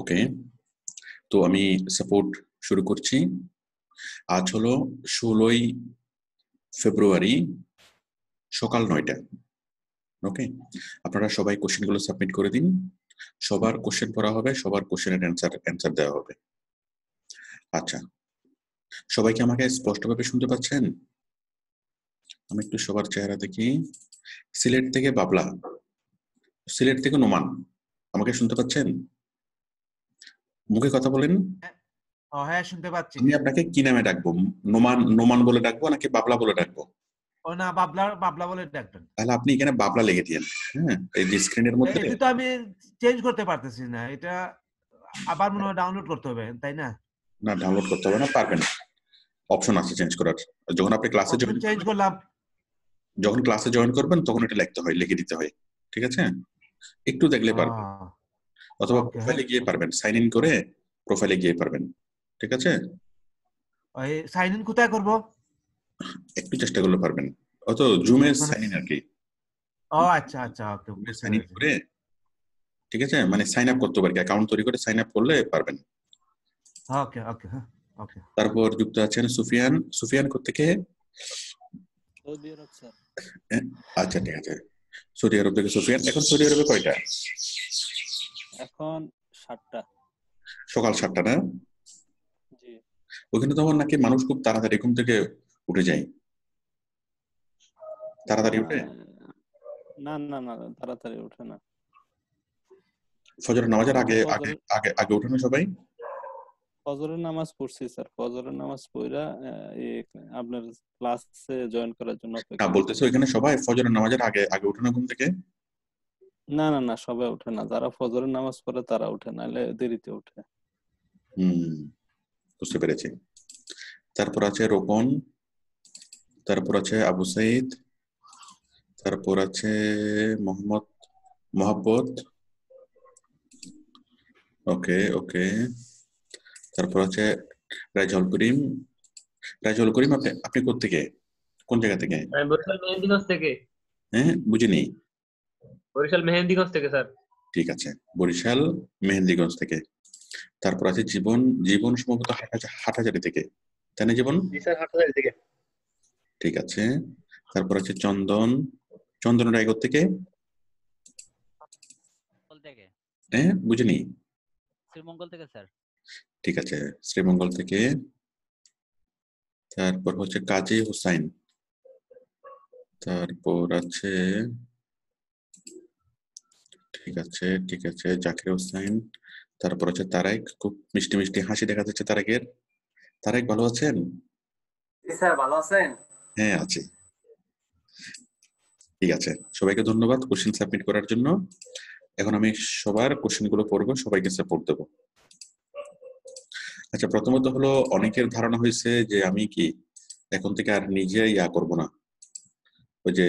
ওকে তো আমি সাপোর্ট শুরু করছি আজ হলো ষোলোই ফেব্রুয়ারি সকাল নয়টা ওকে আপনারা সবাই কোশ্চেনগুলো সাবমিট করে দিন সবার কোশ্চেন করা হবে সবার কোশ্চেনের অ্যান্সার অ্যান্সার দেওয়া হবে আচ্ছা সবাই কি আমাকে স্পষ্টভাবে শুনতে পাচ্ছেন আমি একটু সবার চেহারা দেখি সিলেট থেকে বাবলা সিলেট থেকে নোমান আমাকে শুনতে পাচ্ছেন মুখে কথা বলেন হ্যাঁ।, হ্যাঁ শুনতে পাচ্ছি আমি আপনাকে কি নামে ডাকবো নোমান নোমান বলে ডাকবো নাকি বাবলা বলে ডাকবো ও না বাবলা বাবলা বলে ডাকবেন তাহলে আপনি এখানে বাবলা লিখে দিয়েন হ্যাঁ এই স্ক্রিনের মধ্যে এটা তো আমি চেঞ্জ করতে পারতেছি না এটা আবার মনে হয় ডাউনলোড করতে হবে তাই না না ডাউনলোড করতে হবে না পারবেন অপশন আছে চেঞ্জ করার যখন আপনি ক্লাসে জয়েন চেঞ্জ করলাম যখন ক্লাসে জয়েন করবেন তখন এটা লিখতে হয় লিখে দিতে হয় ঠিক আছে একটু দেখলে পারবেন অথবা প্রোফাইলে গিয়ে পারবেন সাইন ইন করে প্রোফাইলে গিয়ে পারবেন ঠিক আছে ওই সাইন ইন কোথায় করব একটু চেষ্টা করলে পারবেন অত জুমে সাইন ইন আর কি ও আচ্ছা আচ্ছা ওকে সাইন ইন করে ঠিক আছে মানে সাইন আপ করতে পারবেন অ্যাকাউন্ট তৈরি করে সাইন আপ করলে পারবেন ওকে ওকে ওকে তারপর যুক্ত আছেন সুফিয়ান সুফিয়ান কোত্থেকে সৌদি আরব স্যার আচ্ছা ঠিক আছে সৌদি আরব থেকে সুফিয়ান এখন সৌদি আরবে কয়টা এখন সাতটা সকাল সাতটা না ওখানে তখন নাকি মানুষ খুব তাড়াতাড়ি ঘুম থেকে উঠে যায় তাড়াতাড়ি উঠে না না না তাড়াতাড়ি উঠে না ফজরের নামাজের আগে আগে আগে আগে উঠে সবাই ফজরের নামাজ পড়ছি স্যার ফজরের নামাজ পড়া আপনার ক্লাসে জয়েন করার জন্য না বলতেছে ওখানে সবাই ফজরের নামাজের আগে আগে উঠানো ঘুম থেকে না না না সবাই ওঠে না যারা ফজরের নামাজ পড়ে তারা ওঠে নাহলে দেরিতে উঠে হুম বুঝতে পেরেছি তারপর আছে রোকন তারপর আছে আবু সাইদ তারপর আছে মোহাম্মদ মোহাব্বত ওকে ওকে তারপর আছে রাইজল করিম রাইজল করিম আপনি আপনি কোথা থেকে কোন জায়গা থেকে আমি থেকে হ্যাঁ বুঝিনি বরিশাল মেহেন্দিগঞ্জ থেকে স্যার ঠিক আছে বরিশাল মেহেন্দিগঞ্জ থেকে তারপর আছে জীবন জীবন সম্ভবত হাটাজারি থেকে তাই না জীবন জি স্যার হাটাজারি থেকে ঠিক আছে তারপর আছে চন্দন চন্দন রায়গর থেকে হ্যাঁ বুঝিনি শ্রীমঙ্গল থেকে স্যার ঠিক আছে শ্রীমঙ্গল থেকে তারপর হচ্ছে কাজী হুসাইন তারপর আছে ঠিক আছে ঠিক আছে জাকির হোসেন তারপর হচ্ছে তারেক খুব মিষ্টি মিষ্টি হাসি দেখা যাচ্ছে তারেকের তারেক ভালো আছেন ভালো আছেন হ্যাঁ আছি ঠিক আছে সবাইকে ধন্যবাদ কোশ্চেন সাবমিট করার জন্য এখন আমি সবার কোশ্চেন গুলো পড়বো সবাইকে সাপোর্ট দেবো আচ্ছা প্রথমত হলো অনেকের ধারণা হয়েছে যে আমি কি এখন থেকে আর নিজে ইয়া করব না ওই যে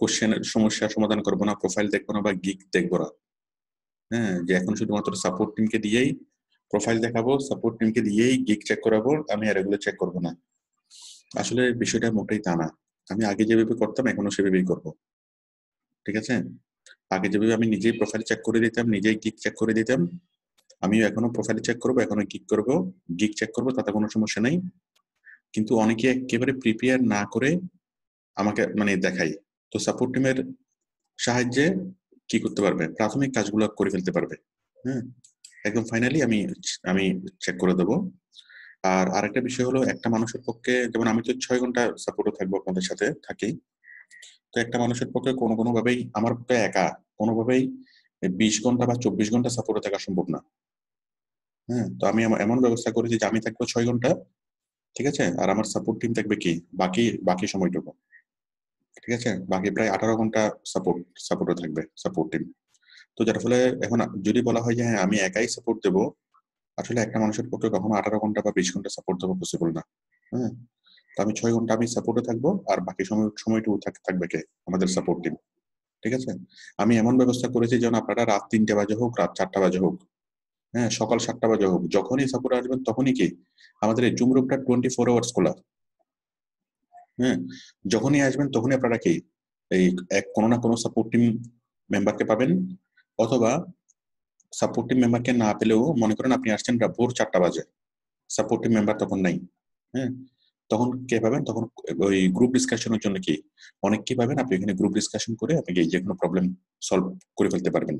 কোশ্চেনের সমস্যা সমাধান করবো না প্রোফাইল দেখবো না বা গিক দেখবো না হ্যাঁ যে এখন শুধুমাত্র সাপোর্ট টিমকে দিয়েই প্রোফাইল দেখাবো সাপোর্ট টিমকে দিয়েই গিক চেক করাবো আমি আর এগুলো চেক করবো না আসলে বিষয়টা মোটেই তা না আমি আগে যেভাবে করতাম এখনো সেভাবেই করব ঠিক আছে আগে যেভাবে আমি নিজেই প্রোফাইল চেক করে দিতাম নিজেই গিক চেক করে দিতাম আমিও এখনো প্রোফাইল চেক করবো এখনো গিক করবো গিক চেক করবো তাতে কোনো সমস্যা নেই কিন্তু অনেকে একেবারে প্রিপেয়ার না করে আমাকে মানে দেখাই তো সাপোর্ট টিমের সাহায্যে কি করতে পারবে প্রাথমিক কাজগুলো করে ফেলতে পারবে হ্যাঁ একদম ফাইনালি আমি আমি চেক করে দেবো আর আরেকটা বিষয় হলো একটা মানুষের পক্ষে যেমন আমি তো ছয় ঘন্টা সাপোর্টও থাকবো আপনাদের সাথে থাকি তো একটা মানুষের পক্ষে কোনো কোনোভাবেই আমার পক্ষে একা কোনোভাবেই বিশ ঘন্টা বা চব্বিশ ঘন্টা সাপোর্টে থাকা সম্ভব না হ্যাঁ তো আমি এমন ব্যবস্থা করেছি যে আমি থাকবো ছয় ঘন্টা ঠিক আছে আর আমার সাপোর্ট টিম থাকবে কি বাকি বাকি সময়টুকু ঠিক আছে বাকি প্রায় আঠারো ঘন্টা সাপোর্ট সাপোর্টে থাকবে সাপোর্ট টিম তো যার ফলে এখন যদি বলা হয় যে হ্যাঁ আমি একাই সাপোর্ট দেবো আসলে একটা মানুষের পক্ষে কখনো আঠারো ঘন্টা বা বিশ ঘন্টা সাপোর্ট দেবো পসিবল না হ্যাঁ তো আমি ছয় ঘন্টা আমি সাপোর্টে থাকবো আর বাকি সময় সময়টুকু থাকবে কে আমাদের সাপোর্ট টিম ঠিক আছে আমি এমন ব্যবস্থা করেছি যেন আপনারা রাত তিনটে বাজে হোক রাত চারটা বাজে হোক হ্যাঁ সকাল সাতটা বাজে হোক যখনই সাপোর্ট আসবেন তখনই কি আমাদের এই জুম রুমটা টোয়েন্টি ফোর আওয়ার্স খোলা হ্যাঁ যখনই আসবেন তখনই আপনারা কি এই এক কোনো না কোনো সাপোর্ট টিম মেম্বারকে পাবেন অথবা সাপোর্ট টিম মেম্বারকে না পেলেও মনে করেন আপনি আসছেন ভোর চারটা বাজে সাপোর্ট টিম মেম্বার তখন নাই হ্যাঁ তখন কে পাবেন তখন ওই গ্রুপ ডিসকাশনের জন্য কি অনেক কি পাবেন আপনি এখানে গ্রুপ ডিসকাশন করে আপনি যে কোনো প্রবলেম সলভ করে ফেলতে পারবেন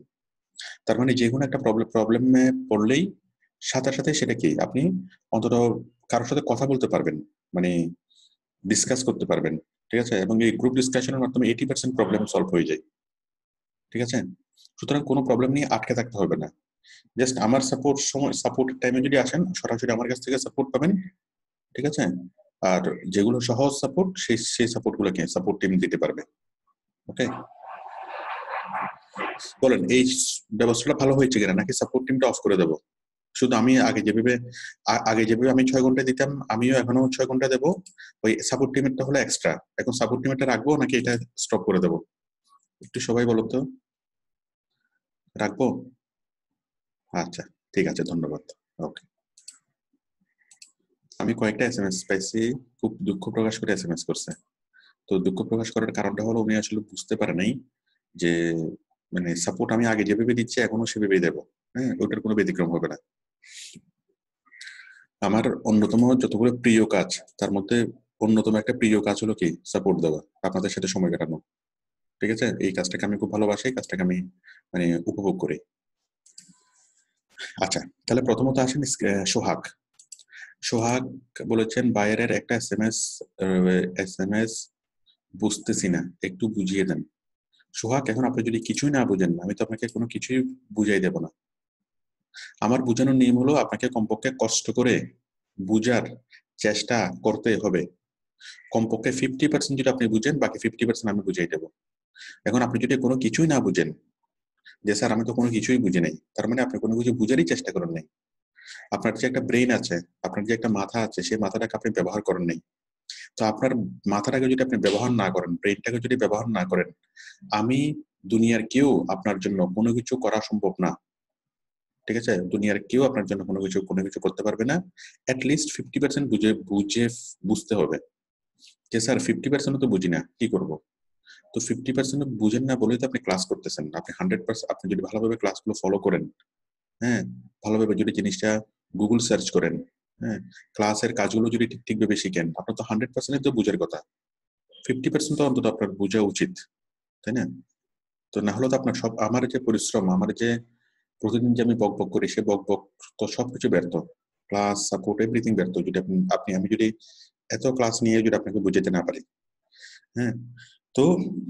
তার মানে যে কোনো একটা প্রবলেম প্রবলেমে পড়লেই সাথে সাথে সেটা কি আপনি অন্তত কারোর সাথে কথা বলতে পারবেন মানে ডিসকাস করতে পারবেন ঠিক আছে এবং এই গ্রুপ ডিসকাশনের মাধ্যমে এইটি পার্সেন্ট প্রবলেম সলভ হয়ে যায় ঠিক আছে সুতরাং কোনো প্রবলেম নিয়ে আটকে থাকতে হবে না জাস্ট আমার সাপোর্ট সময় সাপোর্ট টাইমে যদি আসেন সরাসরি আমার কাছ থেকে সাপোর্ট পাবেন ঠিক আছে আর যেগুলো সহজ সাপোর্ট সেই সেই সাপোর্টগুলোকে সাপোর্ট টিম দিতে পারবে ওকে বলেন এই ব্যবস্থাটা ভালো হয়েছে কিনা নাকি সাপোর্ট টিমটা অফ করে দেবো শুধু আমি আগে যেভাবে আগে যেভাবে আমি ছয় ঘন্টা দিতাম আমিও এখনো ছয় ঘন্টা দেবো ওই সাপোর্ট টিমেরটা হলো এক্সট্রা এখন সাপোর্ট টিমেরটা রাখবো নাকি এটা স্টপ করে দেবো একটু সবাই বলো তো রাখবো আচ্ছা ঠিক আছে ধন্যবাদ ওকে আমি কয়েকটা এস এম এস পাইছি খুব দুঃখ প্রকাশ করে এস এম এস করছে তো দুঃখ প্রকাশ করার কারণটা হলো উনি আসলে বুঝতে পারে নাই যে মানে সাপোর্ট আমি আগে যেভাবে দিচ্ছি এখনো সেভাবেই দেবো হ্যাঁ ওটার কোনো ব্যতিক্রম হবে না আমার অন্যতম যতগুলো প্রিয় কাজ তার মধ্যে অন্যতম একটা প্রিয় কাজ হলো কি সাপোর্ট দেওয়া আপনাদের সাথে সময় কাটানো ঠিক আছে এই কাজটাকে আমি খুব ভালোবাসি এই কাজটাকে আমি মানে উপভোগ করি আচ্ছা তাহলে প্রথমত আসেন সোহাগ সোহাগ বলেছেন বাইরের একটা S M S S M S বুঝতেছি না একটু বুঝিয়ে দেন সোহাগ এখন আপনি যদি কিছুই না বুঝেন আমি তো আপনাকে কোনো কিছুই বুঝাই দেব না আমার বোঝানোর নিয়ম হলো আপনাকে কমপক্ষে কষ্ট করে বুঝার চেষ্টা করতে হবে কমপক্ষে ফিফটি পার্সেন্ট যদি আপনি বুঝেন বাকি ফিফটি পার্সেন্ট আমি বুঝিয়ে দেবো এখন আপনি যদি কোনো কিছুই না বুঝেন যে স্যার আমি তো কোনো কিছুই বুঝি নাই তার মানে আপনি কোনো কিছু বুঝারই চেষ্টা করেন নাই আপনার যে একটা ব্রেন আছে আপনার যে একটা মাথা আছে সেই মাথাটাকে আপনি ব্যবহার করেন নাই তো আপনার মাথাটাকে যদি আপনি ব্যবহার না করেন ব্রেনটাকে যদি ব্যবহার না করেন আমি দুনিয়ার কেউ আপনার জন্য কোনো কিছু করা সম্ভব না ঠিক আছে দুনিয়ার কেউ আপনার জন্য কোনো কিছু কোনো কিছু করতে পারবে না অ্যাটলিস্ট ফিফটি পার্সেন্ট বুঝে বুঝে বুঝতে হবে যে স্যার ফিফটি পার্সেন্ট তো বুঝি না কি করব তো ফিফটি পার্সেন্ট বুঝেন না বলেই তো আপনি ক্লাস করতেছেন আপনি হান্ড্রেড পার্সেন্ট আপনি যদি ভালোভাবে ক্লাসগুলো ফলো করেন হ্যাঁ ভালোভাবে যদি জিনিসটা গুগল সার্চ করেন হ্যাঁ ক্লাসের কাজগুলো যদি ঠিক ঠিকভাবে শিখেন আপনার তো হান্ড্রেড পার্সেন্টই তো বুঝের কথা ফিফটি পার্সেন্ট তো অন্তত আপনার বোঝা উচিত তাই না তো না হলে তো আপনার সব আমার যে পরিশ্রম আমার যে প্রতিদিন যে আমি বক বক করি সে বক বক তো সবকিছু ব্যর্থ ক্লাস সাপোর্ট এভরিথিং ব্যর্থ যদি আপনি আমি যদি এত ক্লাস নিয়ে যদি আপনাকে বুঝাতে না পারি হ্যাঁ তো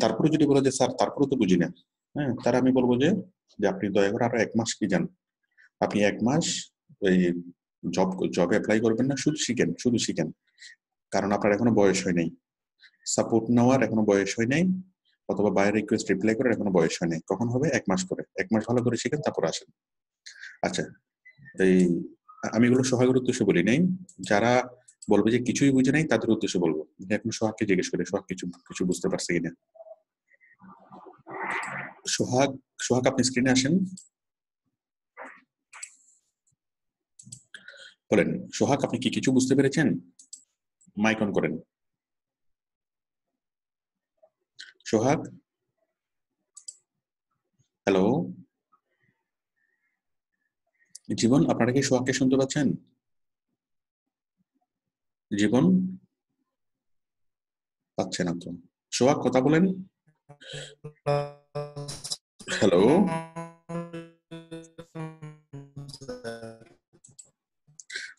তারপরে যদি বলে যে স্যার তারপরে তো বুঝি না হ্যাঁ তার আমি বলবো যে যে আপনি দয়া করে আরো এক মাস কি যান আপনি এক মাস ওই জব জবে অ্যাপ্লাই করবেন না শুধু শিখেন শুধু শিখেন কারণ আপনার এখনো বয়স হয় নাই সাপোর্ট নেওয়ার এখনো বয়স হয় নাই অথবা বাইরে রিকোয়েস্ট রিপ্লাই করার এখনো বয়স হয়নি কখন হবে এক মাস পরে এক মাস ভালো করে শিখেন তারপর আসেন আচ্ছা এই আমি এগুলো সোহাগের উদ্দেশ্য বলি নাই যারা বলবে যে কিছুই বুঝে নাই তাদের উদ্দেশ্য বলবো এখন সোহাগকে জিজ্ঞেস করে সোহাগ কিছু কিছু বুঝতে পারছে কিনা সোহাগ সোহাগ আপনি স্ক্রিনে আসেন বলেন সোহাগ আপনি কি কিছু বুঝতে পেরেছেন মাইক অন করেন সোহাগ হ্যালো জীবন আপনারা কি সোহাগকে শুনতে পাচ্ছেন জীবন পাচ্ছে তো সোহাগ কথা বলেন হ্যালো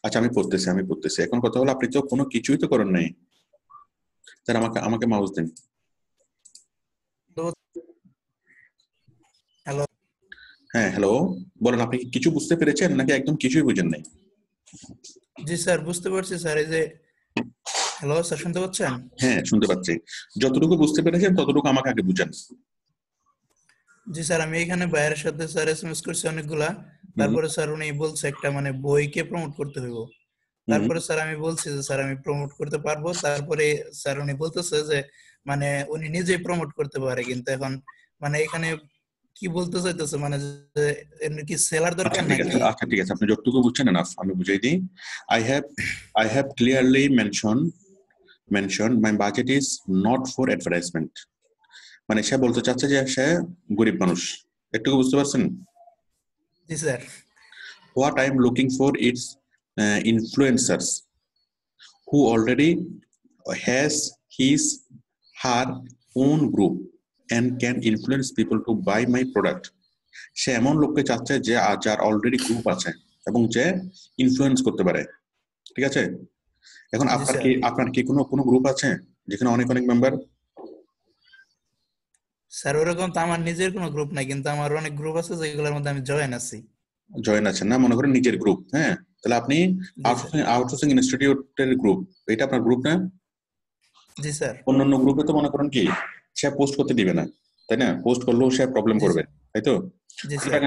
আচ্ছা আমি পড়তেছি আমি পড়তেছি এখন কথা হলো আপনি তো কোনো কিছুই তো করেন নাই তার আমাকে আমাকে মাউস দিন হ্যাঁ হ্যালো বলেন আপনি কিছু বুঝতে পেরেছেন নাকি একদম কিছুই বুঝেন নাই জি স্যার বুঝতে পারছি স্যার এই যে হ্যালো স্যার শুনতে পাচ্ছেন হ্যাঁ শুনতে পাচ্ছি যতটুকু বুঝতে পেরেছেন ততটুকু আমাকে আগে বুঝান জি স্যার আমি এখানে বাইরের সাথে স্যার এসএমএস করছি অনেকগুলা তারপরে স্যার উনি বলছে একটা মানে বইকে প্রমোট করতে হইব তারপরে স্যার আমি বলছি যে স্যার আমি প্রমোট করতে পারবো তারপরে স্যার উনি বলতেছে যে মানে উনি নিজেই প্রমোট করতে পারে কিন্তু এখন মানে এখানে কি বলতে চাইতেছে মানে এমনি কি সেলার আচ্ছা, দরকার নাকি আচ্ছা ঠিক আছে আপনি যতটুকু বুঝছেন না আমি বুঝাই দিই I have I have clearly mention mention my budget is not for advertisement মানে সে বলতে চাচ্ছে যে সে গরিব মানুষ একটু বুঝতে পারছেন জি sir what I am looking for it's influencers who already has his her own group and can influence people to buy my product সে এমন লোককে চাচ্ছে যে যার অলরেডি গ্রুপ আছে এবং যে ইনফ্লুয়েন্স করতে পারে ঠিক আছে এখন আপনার কি আপনার কি কোনো কোনো গ্রুপ আছে যেখানে অনেক অনেক মেম্বার স্যার ওরকম তো আমার নিজের কোনো গ্রুপ নাই কিন্তু আমার অনেক গ্রুপ আছে যেগুলোর মধ্যে আমি জয়েন আছি জয়েন আছেন না মনে করেন নিজের গ্রুপ হ্যাঁ তাহলে আপনি আউটসোর্সিং ইনস্টিটিউটের গ্রুপ এটা আপনার গ্রুপ না জি স্যার অন্যান্য গ্রুপে তো মনে করেন কি সে পোস্ট করতে দিবে না তাই না পোস্ট করলেও সে প্রবলেম করবে তাই তো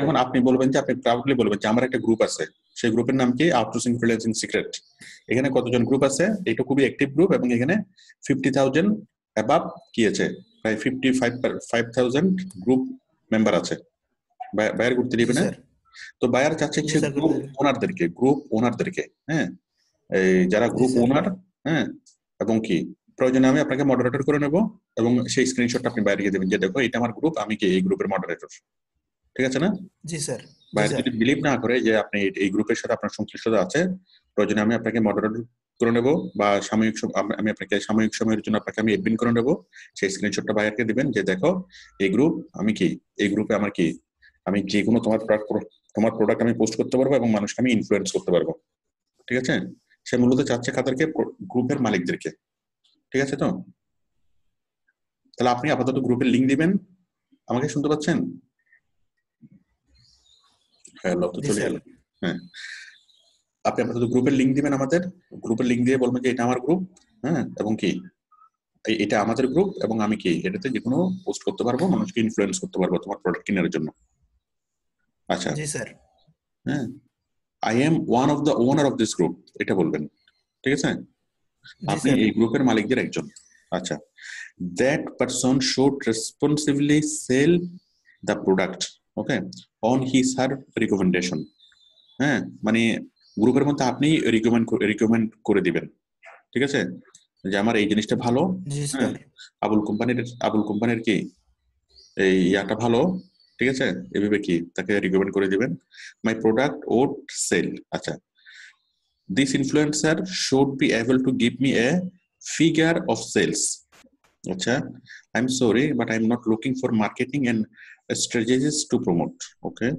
এখন আপনি বলবেন যে আপনি প্রাউডলি বলবেন যে আমার একটা গ্রুপ আছে সেই গ্রুপের নাম কি আউটসোর্সিং ফ্রিল্যান্সিং সিক্রেট এখানে কতজন গ্রুপ আছে এটা খুবই অ্যাক্টিভ গ্রুপ এবং এখানে ফিফটি থাউজেন্ড অ্যাবাব কি আছে প্রায় fifty five five thousand group member আছে বায়ার করতে দিবে না তো বায়ার চাচ্ছে সে গ্রুপ ওনারদেরকে গ্রুপ ওনারদেরকে হ্যাঁ এই যারা গ্রুপ ওনার হ্যাঁ এবং কি প্রয়োজনে আমি আপনাকে মডারেটর করে নেব এবং সেই স্ক্রিনশটটা আপনি বাইরে দিয়ে দেবেন যে দেখো এটা আমার গ্রুপ আমি কি এই গ্রুপের মডারেটর ঠিক আছে না জি স্যার বাইরে যদি বিলিভ না করে যে আপনি এই গ্রুপের সাথে আপনার সংশ্লিষ্টতা আছে প্রয়োজনে আমি আপনাকে মডারেটর করে নেব বা সাময়িক আমি আপনাকে সাময়িক সময়ের জন্য আপনাকে আমি এডমিন করে নেব সেই স্ক্রিনশটটা বাইরে দিবেন যে দেখো এই গ্রুপ আমি কি এই গ্রুপে আমার কি আমি যে কোনো তোমার প্রোডাক্ট তোমার প্রোডাক্ট আমি পোস্ট করতে পারবো এবং মানুষকে আমি ইনফ্লুয়েন্স করতে পারবো ঠিক আছে সে মূলত চাচ্ছে খাতারকে গ্রুপের মালিকদেরকে ঠিক আছে তো তাহলে আপনি আপাতত গ্রুপের লিঙ্ক দিবেন আমাকে শুনতে পাচ্ছেন হ্যালো তো চলে গেল হ্যাঁ আপনি আপাতত গ্রুপের লিঙ্ক দিবেন আমাদের গ্রুপের লিঙ্ক দিয়ে বলবেন যে এটা আমার গ্রুপ হ্যাঁ এবং কি এটা আমাদের গ্রুপ এবং আমি কি এটাতে যে কোনো পোস্ট করতে পারবো মানুষকে ইনফ্লুয়েন্স করতে পারবো তোমার প্রোডাক্ট কেনার জন্য আচ্ছা জি স্যার হ্যাঁ I am one of the owner of this group এটা বলবেন ঠিক আছে আপনি এই গ্রুপের মালিকদের একজন আচ্ছা that person should responsibly sell the product okay on his her recommendation হ্যাঁ মানে গ্রুপের মধ্যে আপনি রিকমেন্ড রিকমেন্ড করে দিবেন ঠিক আছে যে আমার এই জিনিসটা ভালো হ্যাঁ। আবুল কোম্পানির আবুল কোম্পানির কি এই ইয়াটা ভালো ঠিক আছে এভাবে কি তাকে রিকমেন্ড করে দিবেন মাই প্রোডাক্ট ওট সেল আচ্ছা this influencer should be able to give me a figure of sales. Okay, I'm sorry, but I'm not looking for marketing and strategies to promote. Okay,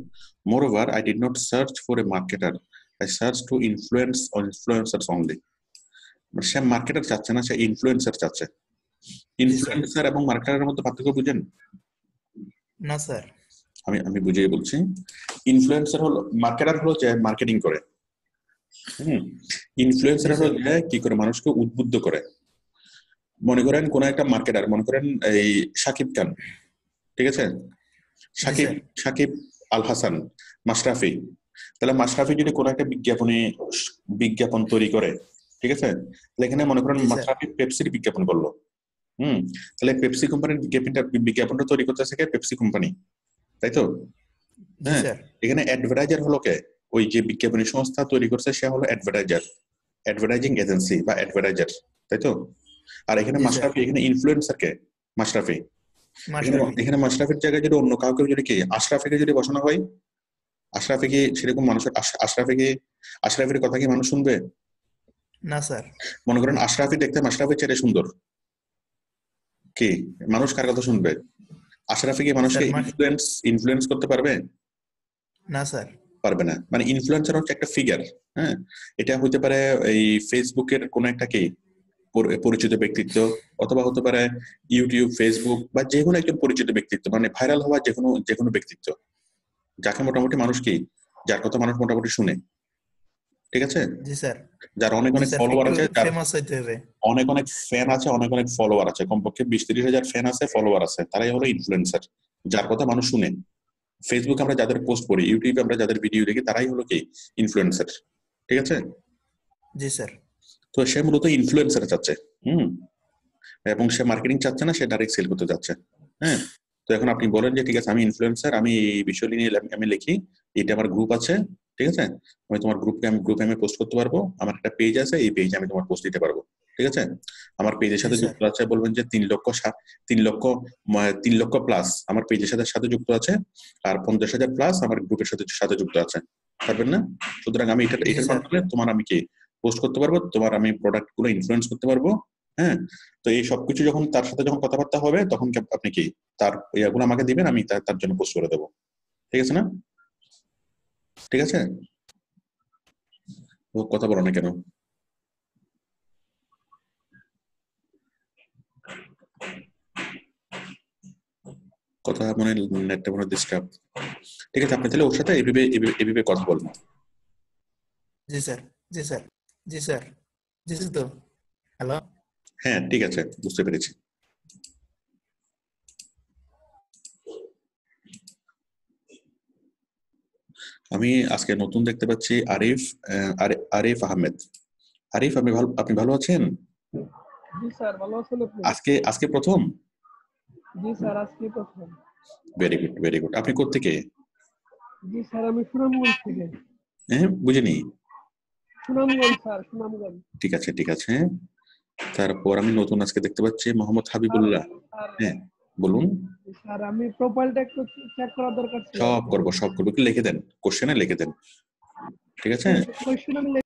moreover, I did not search for a marketer. I searched to influence or influencers only. But she সে marketer চাচ্ছে না influencer influencer চাচ্ছে abong এবং মার্কেটারের মধ্যে পার্থক্য বুঝেন না sir আমি আমি বুঝিয়ে বলছি ইনফ্লুয়েন্সার হলো মার্কেটার হলো যে মার্কেটিং করে হম ইনফ্লুয়েন্সার হলো যে কি করে মানুষকে উদ্বুদ্ধ করে মনে করেন কোন একটা মার্কেটার মনে করেন এই সাকিব খান ঠিক আছে সাকিব আচ্ছা। সাকিব আল হাসান মাশরাফি তাহলে মাশরাফি যদি কোন একটা বিজ্ঞাপনে বিজ্ঞাপন তৈরি করে ঠিক আছে তাহলে এখানে মনে করেন মাশরাফি পেপসির বিজ্ঞাপন করলো হুম তাহলে পেপসি কোম্পানির বিজ্ঞাপনটা বিজ্ঞাপনটা তৈরি করতেছে কে পেপসি কোম্পানি তাই তো হ্যাঁ এখানে অ্যাডভার্টাইজার হলো কে ওই যে বিজ্ঞাপনী সংস্থা তৈরি করছে সে হলো অ্যাডভার্টাইজার অ্যাডভার্টাইজিং এজেন্সি বা অ্যাডভার্টাইজার তাই তো আর এখানে মাশরাফি এখানে ইনফ্লুয়েন্সার কে মাশরাফি এখানে মাশরাফির জায়গায় যদি অন্য কাউকে যদি কে আশরাফিকে যদি বসানো হয় আশরাফি কি সেরকম মানুষের আশরাফি কি আশরাফির কথা কি মানুষ শুনবে না স্যার মনে করেন আশরাফি দেখতে মাশরাফির চেয়ে সুন্দর কি মানুষ কার কথা শুনবে আশরাফি কি মানুষকে ইনফ্লুয়েন্স ইনফ্লুয়েন্স করতে পারবে না স্যার পারবে না মানে ইনফ্লুয়েন্সার হচ্ছে একটা ফিগার হ্যাঁ এটা হতে পারে এই ফেসবুকের কোনো একটা কে পরিচিত ব্যক্তিত্ব অথবা হতে পারে ইউটিউব ফেসবুক বা যে কোনো একজন পরিচিত ব্যক্তিত্ব মানে ভাইরাল হওয়া যে কোনো যে কোনো ব্যক্তিত্ব যাকে মোটামুটি মানুষ কি যার কথা মানুষ মোটামুটি শুনে ঠিক আছে জি স্যার যার অনেক অনেক ফলোয়ার আছে অনেক অনেক ফ্যান আছে অনেক অনেক ফলোয়ার আছে কমপক্ষে বিশ তিরিশ হাজার ফ্যান আছে ফলোয়ার আছে তারাই হলো ইনফ্লুয়েন্সার যার কথা মানুষ শুনে ফেসবুক আমরা যাদের পোস্ট করি ইউটিউবে আমরা যাদের ভিডিও দেখি তারাই হলো কি ইনফ্লুয়েন্সার ঠিক আছে জি স্যার তো সে মূলত ইনফ্লুয়েন্সার চাচ্ছে হুম এবং সে মার্কেটিং চাচ্ছে না সে ডাইরেক্ট সেল করতে চাচ্ছে হ্যাঁ তো এখন আপনি বলেন যে ঠিক আছে আমি ইনফ্লুয়েন্সার আমি এই বিষয় নিয়ে আমি লিখি এটা আমার গ্রুপ আছে ঠিক আছে আমি তোমার গ্রুপকে আমি গ্রুপে আমি পোস্ট করতে পারবো আমার একটা পেজ আছে এই পেজে আমি তোমার পোস্ট দিতে পারবো ঠিক আছে আমার পেজের সাথে যুক্ত আছে বলবেন যে তিন লক্ষ তিন লক্ষ তিন লক্ষ প্লাস আমার পেজের সাথে সাথে যুক্ত আছে আর পঞ্চাশ হাজার প্লাস আমার গ্রুপের সাথে সাথে যুক্ত আছে পারবেন না সুতরাং আমি এটা এটার মাধ্যমে তোমার আমি কি পোস্ট করতে পারবো তোমার আমি প্রোডাক্ট গুলো ইনফ্লুয়েন্স করতে পারবো হ্যাঁ তো এই সবকিছু যখন তার সাথে যখন কথাবার্তা হবে তখন আপনি কি তার ইয়াগুলো আমাকে দিবেন আমি তার জন্য পোস্ট করে দেবো ঠিক আছে না ঠিক আছে কথা বলো না কেন কথা মানে নেটটা মনে ডিসকাপ ঠিক আছে আপনি তাহলে ওর সাথে এভাবে এভাবে কথা বলবো জি স্যার জি স্যার জি স্যার জি স্যার তো হ্যালো হ্যাঁ ঠিক আছে বুঝতে পেরেছি আমি আজকে নতুন দেখতে পাচ্ছি আরিফ আরিফ আহমেদ আরিফ আপনি ভালো আপনি ভালো আছেন আজকে আজকে প্রথম জি স্যার আজকে প্রথম ভেরি গুড ভেরি গুড আপনি কোথা থেকে জি স্যার আমি সুনামগঞ্জ থেকে হ্যাঁ বুঝিনি সুনামগঞ্জ স্যার সুনামগঞ্জ ঠিক আছে ঠিক আছে তারপর আমি নতুন আজকে দেখতে পাচ্ছি মোহাম্মদ হাবিবুল্লাহ হ্যাঁ বলুন স্যার আমি প্রোফাইলটা একটু চেক করার দরকার ছিল সব করব সব করব একটু লিখে দেন কোশ্চেনে লিখে দেন ঠিক আছে কোশ্চেনে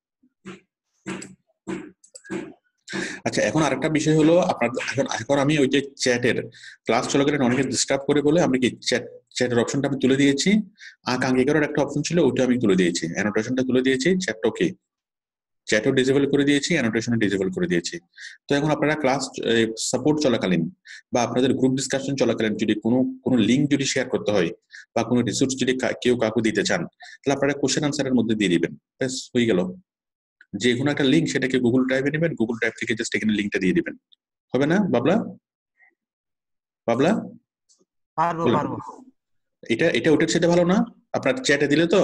আচ্ছা এখন আরেকটা বিষয় হলো আপনার এখন আমি ওই যে চ্যাটের ক্লাস চলাকালীন অনেকে ডিস্টার্ব করে বলে আমি কি চ্যাট চ্যাটের অপশনটা আমি তুলে দিয়েছি আকাঙ্ক্ষিকারও একটা অপশন ছিল ওইটা আমি তুলে দিয়েছি অ্যানোটেশনটা তুলে দিয়েছি চ্যাটটা ওকে চ্যাটও ডিসেবল করে দিয়েছি অ্যানোটেশনও ডিসেবল করে দিয়েছি তো এখন আপনারা ক্লাস সাপোর্ট চলাকালীন বা আপনাদের গ্রুপ ডিসকাশন চলাকালীন যদি কোনো কোনো লিঙ্ক যদি শেয়ার করতে হয় বা কোনো রিসোর্স যদি কেউ কাউকে দিতে চান তাহলে আপনারা কোশ্চেন আনসারের মধ্যে দিয়ে দিবেন ব্যাস হয়ে গেল যে কোনো একটা লিঙ্ক সেটাকে গুগল ড্রাইভে নেবেন গুগল ড্রাইভ থেকে জাস্ট এখানে লিঙ্কটা দিয়ে দিবেন হবে না বাবলা বাবলা পারবো পারবো এটা এটা ওটার সাথে ভালো না আপনার চ্যাটে দিলে তো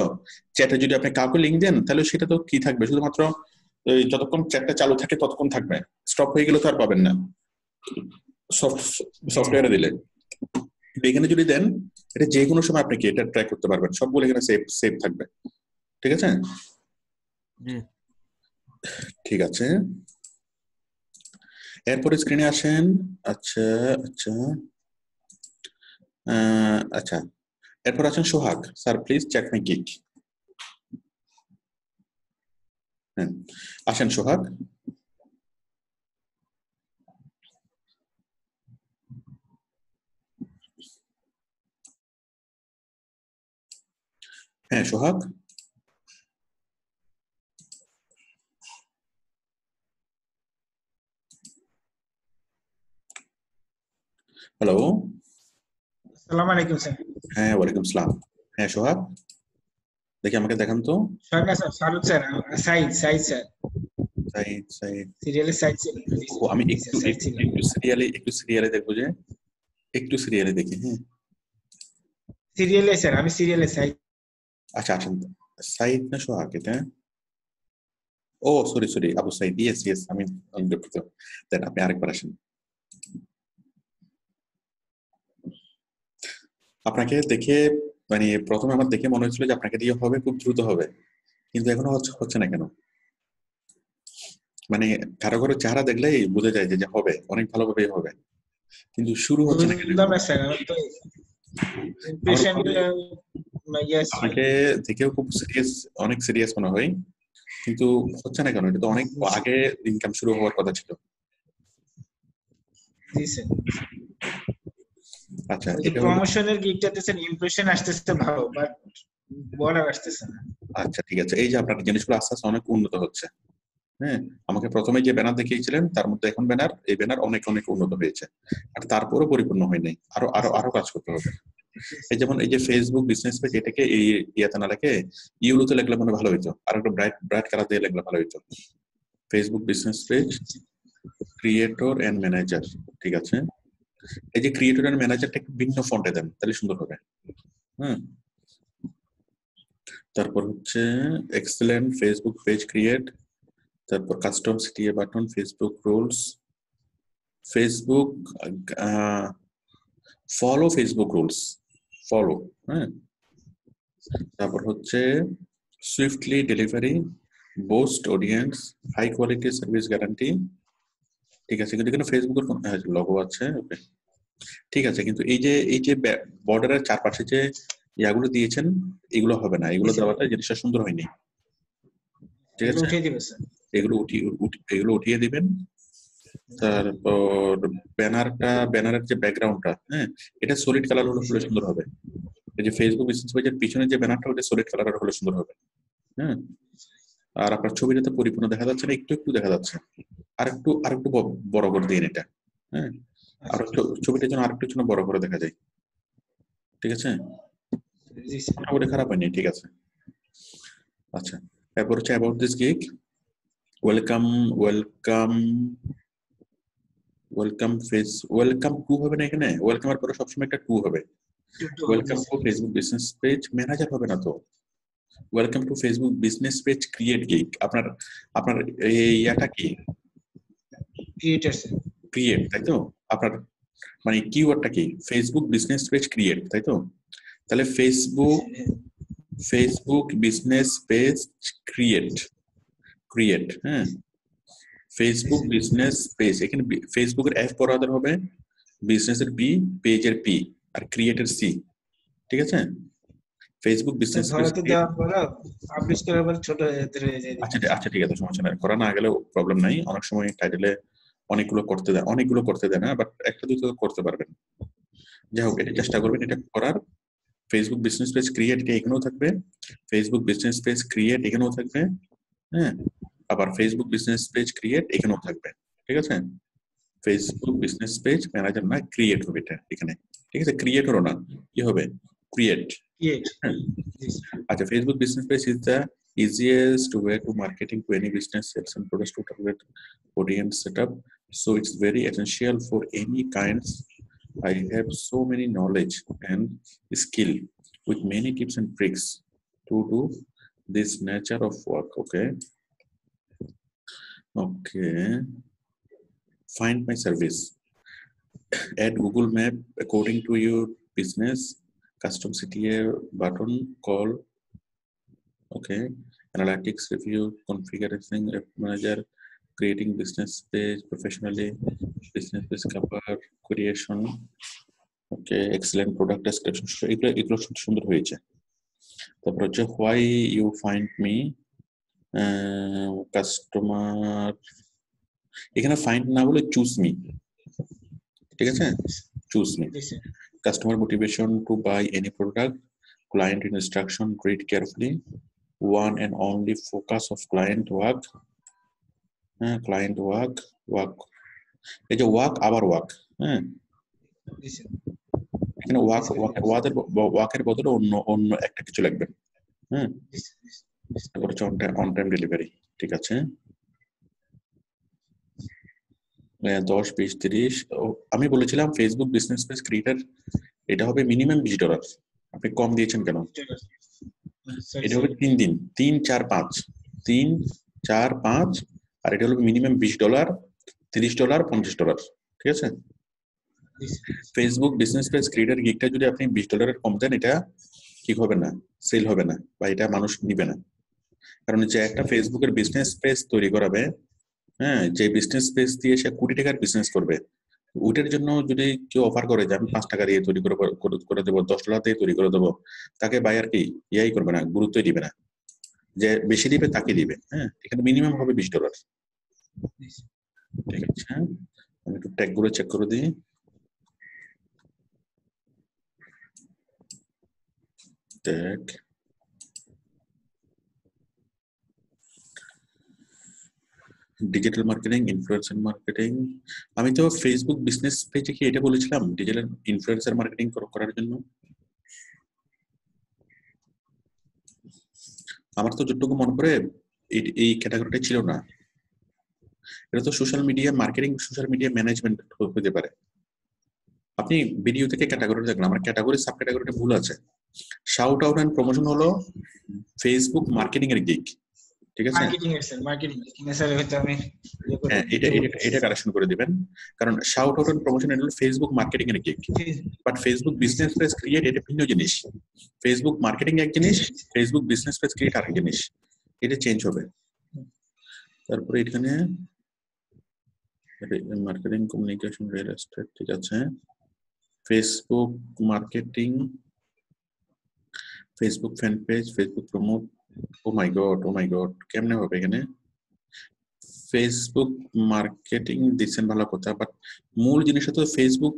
চ্যাটে যদি আপনি কাউকে লিঙ্ক দেন তাহলে সেটা তো কি থাকবে শুধুমাত্র যতক্ষণ চ্যাটটা চালু থাকে ততক্ষণ থাকবে স্টপ হয়ে গেলে তো আর পাবেন না সফটওয়্যারে দিলে এখানে যদি দেন এটা যে কোনো সময় আপনি কি এটা ট্র্যাক করতে পারবেন সবগুলো এখানে সেভ সেভ থাকবে ঠিক আছে ঠিক আছে এরপরে স্ক্রিনে আসেন আচ্ছা আচ্ছা আচ্ছা এরপর আছেন Sohag sir please check my kick আসেন সোহাগ হ্যাঁ সোহাগ হ্যালো আসসালামু আলাইকুম স্যার হ্যাঁ ওয়ালাইকুম আসসালাম হ্যাঁ সোহাগ দেখি আমাকে দেখান তো স্যার না স্যার সারুদ স্যার সাইদ সাইদ স্যার সাইদ সাইদ সিরিয়ালে সাইদ ও আমি একটু একটু সিরিয়ালে একটু সিরিয়ালে দেখবো যে একটু সিরিয়ালে দেখি হ্যাঁ সিরিয়ালে স্যার আমি সিরিয়ালে সাইদ আচ্ছা আচ্ছা সাইদ না সোহাগ এটা ও sorry sorry Abu Saeed yes yes আমি দেখতে দেন আপনি আরেকবার আসেন আপনাকে দেখে মানে প্রথমে আমার দেখে মনে হচ্ছিল যে আপনাকে দিয়ে হবে খুব দ্রুত হবে কিন্তু এখনো হচ্ছে না কেন মানে কারো কারো চেহারা দেখলেই বোঝা যায় যে হবে অনেক ভালোভাবেই হবে কিন্তু শুরু হচ্ছে না মানে ইয়ে আপনাকে দেখেও খুব সিরিয়াস অনেক সিরিয়াস মনে হয় কিন্তু হচ্ছে না কেন এটা তো অনেক আগে ইনকাম শুরু হওয়ার কথা ছিল আচ্ছা এটা প্রমোশনের গিগটা দিয়েছেন ইমপ্রেশন আসতেছে ভালো বাট বলার আসতেছে না আচ্ছা ঠিক আছে এই যে আপনার জিনিসগুলো আস্তে আস্তে অনেক উন্নত হচ্ছে হ্যাঁ আমাকে প্রথমে যে ব্যানার দেখিয়েছিলেন তার মধ্যে এখন ব্যানার এই ব্যানার অনেক অনেক উন্নত হয়েছে আর তারপরও পরিপূর্ণ হয় নাই আরো আরো আরো কাজ করতে হবে এই যেমন এই যে ফেসবুক বিজনেস পেজ এটাকে এই ইয়াতে না লেখে ইউলোতে লেখলে মানে ভালো হইতো আর একটা ব্রাইট ব্রাইট কালার দিয়ে লেখলে ভালো হইতো Facebook business page creator and manager ঠিক আছে এই যে ক্রিয়েটর এন্ড ম্যানেজারটা একটু ভিন্ন ফন্টে দেন তাহলে সুন্দর হবে হুম তারপর হচ্ছে এক্সেলেন্ট ফেসবুক পেজ ক্রিয়েট তারপর custom CTA button Facebook rules Facebook follow Facebook rules follow হ্যাঁ তারপর হচ্ছে swiftly delivery boost audience high quality service guarantee ঠিক আছে কিন্তু এখানে ফেসবুকের কোনো লগো হ্যাঁ, আছে ওকে ঠিক আছে কিন্তু এই যে এই যে বর্ডারের চারপাশে যে ইয়াগুলো দিয়েছেন এগুলো হবে না এগুলো দেওয়াটা জিনিসটা সুন্দর হয়নি ঠিক আছে এগুলো উঠিয়ে এগুলো উঠিয়ে দিবেন তারপর ব্যানারটা ব্যানারের যে ব্যাকগ্রাউন্ডটা হ্যাঁ এটা সলিড কালার হলে হলে সুন্দর হবে এই যে ফেসবুক বিজনেস পেজের পিছনে যে ব্যানারটা ওটা সলিড কালার হলে সুন্দর হবে হ্যাঁ আর আপনার ছবিটাতে পরিপূর্ণ দেখা যাচ্ছে না একটু একটু দেখা যাচ্ছে আর একটু আর একটু বড় করে দিন এটা হ্যাঁ আরো ছবিটা যেন আরেকটু জন্য বড় করে দেখা যায় ঠিক আছে মোটামুটি খারাপ হয়নি ঠিক আছে আচ্ছা এরপর হচ্ছে about this gig welcome welcome welcome face welcome to হবে না এখানে ওয়েলকাম এর পরে সবসময় একটা টু হবে welcome to Facebook business page manager হবে না তো welcome to Facebook business page create gig আপনার আপনার এই ইয়াটা কি ক্রিয়েটার ক্রিয়েট তাই তো আপনার মানে কিওয়ার্ডটা কি ফেসবুক বিজনেস পেজ ক্রিয়েট তাই তো তাহলে Facebook Facebook business page create create হ্যাঁ ফেসবুক বিজনেস পেজ এখানে ফেসবুকের এফ বরাবর হবে বিজনেসের বি পেজের পি আর ক্রিয়েটের সি ঠিক আছে ফেসবুক বিজনেস আচ্ছা আচ্ছা ঠিক আছে সমস্যা নাই করা না গেলে প্রবলেম নাই অনেক সময় টাইটেলে অনেকগুলো করতে দেয় অনেকগুলো করতে দেয় না বাট একটা দুটো করতে পারবেন যাই হোক এটা চেষ্টা করবেন এটা করার ফেসবুক বিজনেস পেজ ক্রিয়েট এটা এখানেও থাকবে ফেসবুক বিজনেস পেজ ক্রিয়েট এখানেও থাকবে হ্যাঁ আবার ফেসবুক বিজনেস পেজ ক্রিয়েট এখানেও থাকবে ঠিক আছে ফেসবুক বিজনেস পেজ ম্যানেজার না ক্রিয়েট হবে এটা এখানে ঠিক আছে ক্রিয়েট হলো না কি হবে ক্রিয়েট হ্যাঁ? আচ্ছা Facebook business page is the easiest way to marketing to any business sales and products to target audience setup so it's very essential for any kinds i have so many knowledge and skill with many tips and tricks to do this nature of work okay okay find my service add google map according to your business custom cta button call okay analytics review configuring app manager creating business page professionally business discover creation okay excellent product description এগুলো এগুলো সুন্দর হয়েছে তারপর হচ্ছে why you find me customer এখানে find না বলে choose me ঠিক আছে choose me customer motivation to buy any product client instruction read carefully one and only focus of client work হ্যাঁ ক্লায়েন্ট ওয়ার্ক ওয়ার্ক এই যে ওয়ার্ক আবার work হ্যাঁ এখানে ওয়ার্ক ওয়াদের ওয়ার্কের বদলে অন্য অন্য একটা কিছু লাগবে হ্যাঁ তারপর হচ্ছে on time on time delivery ঠিক আছে হ্যাঁ, দশ বিশ তিরিশ আমি বলেছিলাম ফেসবুক বিজনেস পেজ ক্রিয়েটার এটা হবে মিনিমাম বিশ ডলার আপনি কম দিয়েছেন কেন এটা হবে তিন দিন তিন চার পাঁচ তিন চার পাঁচ আর এটা হলো মিনিমাম বিশ ডলার তিরিশ ডলার পঞ্চাশ ডলার ঠিক আছে ফেসবুক বিজনেস পেজ ক্রিয়েটার গিকটা যদি আপনি বিশ ডলারের কম দেন এটা ঠিক হবে না সেল হবে না বা এটা মানুষ নিবে না কারণ যে একটা ফেসবুকের বিজনেস পেজ তৈরি করাবে হ্যাঁ যে বিজনেস পেজ দিয়ে সে কুড়ি টাকার বিজনেস করবে ওইটার জন্য যদি কেউ অফার করে যে আমি পাঁচ টাকা দিয়ে তৈরি করে করে দেবো দশ টাকা দিয়ে তৈরি করে দেবো তাকে বায়ার কি ইয়াই করবে না গুরুত্বই দিবে না যে বেশি দিবে তাকে দিবে হ্যাঁ এখানে মিনিমাম হবে বিশ ডলার ঠিক আছে আমি একটু ট্যাগ গুলো চেক করে দিই tag digital marketing influencer marketing আমি তো ফেসবুক বিজনেস পেজে কি এটা বলেছিলাম ডিজিটাল ইনফ্লুয়েন্সার মার্কেটিং করার জন্য আমার তো যতটুকু মনে পড়ে এই ক্যাটাগরিটা ছিল না এটা তো social media marketing social media management হতে পারে আপনি ভিডিও থেকে ক্যাটাগরি দেখলেন আমার ক্যাটাগরি সাব ক্যাটাগরিটা ভুল আছে শাউট আউট অ্যান্ড প্রমোশন হলো ফেসবুক মার্কেটিং এর গিক ঠিক আছে মার্কেটিং এর সেল হ্যাঁ, এটা এটা কারেকশন করে কারণ প্রমোশন এটা Facebook marketing but Facebook business create এটা জিনিস ফেসবুক মার্কেটিং এক জিনিস ফেসবুক বিজনেস ক্রিয়েট জিনিস এটা চেঞ্জ হবে তারপরে এখানে মার্কেটিং কমিউনিকেশন রিয়েল এস্টেট ঠিক আছে Facebook marketing Facebook fan page Facebook promote oh my god oh my god কেমনে হবে এখানে ফেসবুক মার্কেটিং দিচ্ছেন ভালো কথা বাট মূল জিনিসটা তো Facebook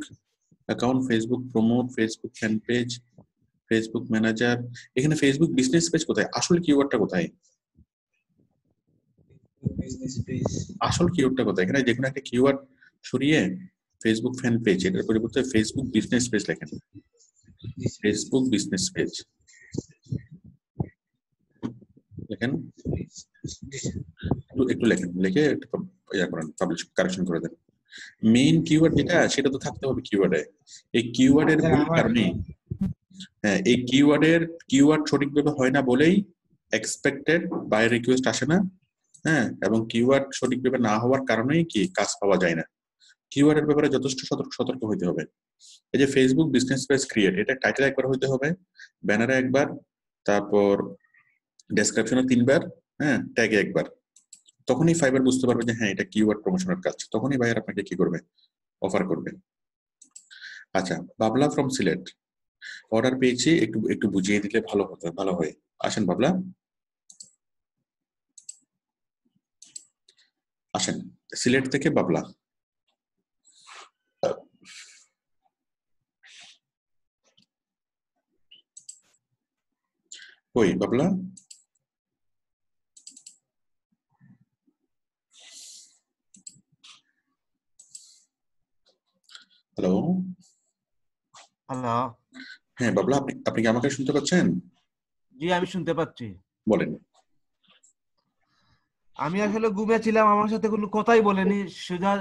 account Facebook promote Facebook fan page Facebook manager এখানে ফেসবুক বিজনেস পেজ কোথায় আসল কিওয়ার্ডটা কোথায় আসল কিওয়ার্ডটা কোথায় এখানে যেকোনো একটা কিওয়ার্ড সরিয়ে ফেসবুক ফ্যান পেজ এটার পরিবর্তে ফেসবুক বিজনেস পেজ লেখেন ফেসবুক বিজনেস পেজ লেখেন একটু লেখেন লিখে ইয়া করেন পাবলিশ কারেকশন করে দেন মেইন কিওয়ার্ড যেটা সেটা তো থাকতে হবে কিওয়ার্ডে এই কিওয়ার্ডের কারণে হ্যাঁ এই কিওয়ার্ডের কিওয়ার্ড সঠিকভাবে হয় না বলেই এক্সপেক্টেড বাই রিকোয়েস্ট আসে না হ্যাঁ এবং কিওয়ার্ড সঠিকভাবে না হওয়ার কারণেই কি কাজ পাওয়া যায় না কিওয়ার্ডের ব্যাপারে যথেষ্ট সতর্ক সতর্ক হইতে হবে এই যে ফেসবুক বিজনেস পেজ ক্রিয়েট এটা টাইটেল একবার হইতে হবে ব্যানারে একবার তারপর ডেসক্রিপশনে তিনবার হ্যাঁ ট্যাগে একবার তখনই ফাইবার বুঝতে পারবে যে হ্যাঁ এটা কিওয়ার্ড প্রমোশনের কাজ তখনই ভাইয়ার আপনাকে কি করবে অফার করবে আচ্ছা বাবলা ফ্রম সিলেট অর্ডার পেয়েছি একটু একটু বুঝিয়ে দিলে ভালো হতো ভালো হয় আসেন বাবলা আসেন সিলেট থেকে বাবলা ওই বাবলা হ্যালো হ্যালো হ্যাঁ বাবলা আপনি আপনি কি আমাকে শুনতে পাচ্ছেন জি আমি শুনতে পাচ্ছি বলেন আমি আসলে ঘুমিয়ে ছিলাম আমার সাথে কোনো কথাই বলেনি সোজা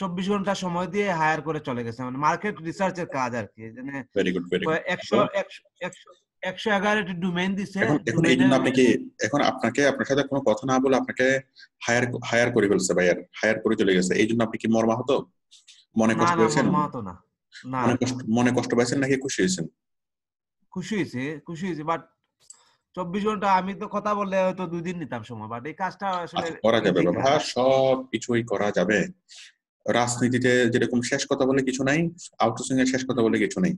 চব্বিশ ঘন্টা সময় দিয়ে হায়ার করে চলে গেছে মানে মার্কেট রিসার্চের কাজ আর কি মানে একশো একশো এগারোটি ডোমেন দিছে এখন এই জন্য আপনি কি এখন আপনাকে আপনার সাথে কোনো কথা না বলে আপনাকে হায়ার হায়ার করে ফেলছে ভাই হায়ার করে চলে গেছে এই জন্য আপনি কি মর্মাহত মনে কষ্ট হয়েছেন মনে কষ্ট মনে কষ্ট পাইছেন নাকি খুশি হয়েছেন খুশি হয়েছে খুশি হয়েছে বাট চব্বিশ ঘন্টা আমি তো কথা বললে হয়তো দুই দিন নিতাম সময় বাট এই কাজটা আসলে আচ্ছা, করা যাবে বাবা হ্যাঁ, সব কিছুই করা যাবে রাজনীতিতে যেরকম শেষ কথা বলে কিছু নাই আউটসোর্সিং এর শেষ কথা বলে কিছু নাই